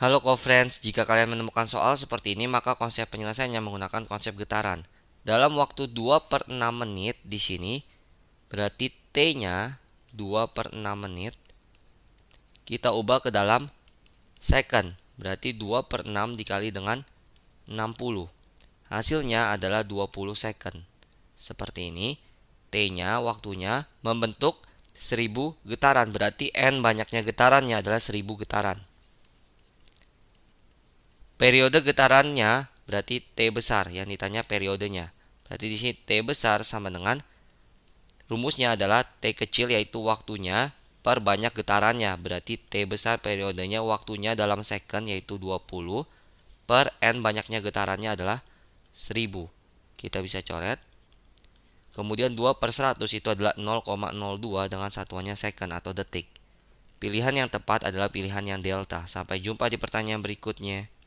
Halo co-friends, jika kalian menemukan soal seperti ini maka konsep penyelesaiannya menggunakan konsep getaran. Dalam waktu 2 per 6 menit di sini, berarti T-nya 2 per 6 menit, kita ubah ke dalam second, berarti 2 per 6 dikali dengan 60. Hasilnya adalah 20 second. Seperti ini, T-nya waktunya membentuk 1000 getaran, berarti N banyaknya getarannya adalah 1000 getaran. Periode getarannya berarti T besar yang ditanya periodenya. Berarti di sini T besar sama dengan rumusnya adalah T kecil yaitu waktunya per banyak getarannya. Berarti T besar periodenya waktunya dalam second yaitu 20 per N banyaknya getarannya adalah 1000. Kita bisa coret. Kemudian 2 per 100 itu adalah 0,02 dengan satuannya second atau detik. Pilihan yang tepat adalah pilihan yang delta. Sampai jumpa di pertanyaan berikutnya.